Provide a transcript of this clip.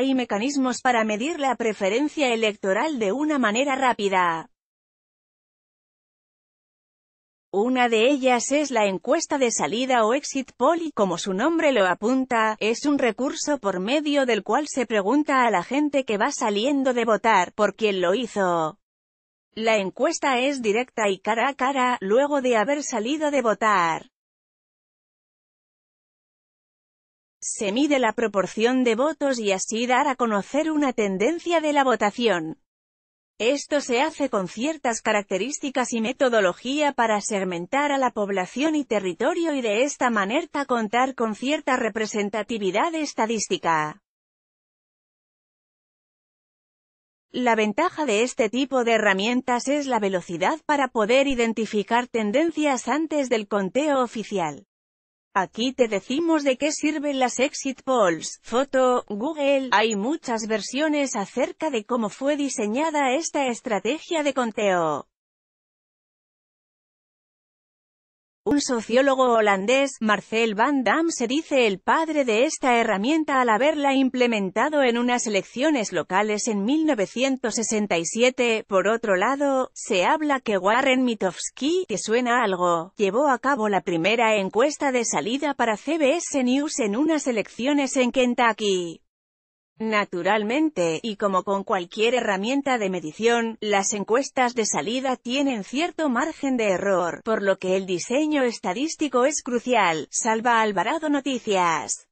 hay mecanismos para medir la preferencia electoral de una manera rápida. Una de ellas es la encuesta de salida o exit poll y como su nombre lo apunta, es un recurso por medio del cual se pregunta a la gente que va saliendo de votar, por quién lo hizo. La encuesta es directa y cara a cara, luego de haber salido de votar. Se mide la proporción de votos y así dar a conocer una tendencia de la votación. Esto se hace con ciertas características y metodología para segmentar a la población y territorio y de esta manera contar con cierta representatividad estadística. La ventaja de este tipo de herramientas es la velocidad para poder identificar tendencias antes del conteo oficial. Aquí te decimos de qué sirven las exit polls, foto, Google, hay muchas versiones acerca de cómo fue diseñada esta estrategia de conteo. Un sociólogo holandés, Marcel van Dam se dice el padre de esta herramienta al haberla implementado en unas elecciones locales en 1967. Por otro lado, se habla que Warren Mitofsky, que suena algo, llevó a cabo la primera encuesta de salida para CBS News en unas elecciones en Kentucky. Naturalmente, y como con cualquier herramienta de medición, las encuestas de salida tienen cierto margen de error, por lo que el diseño estadístico es crucial. Salva Alvarado Noticias.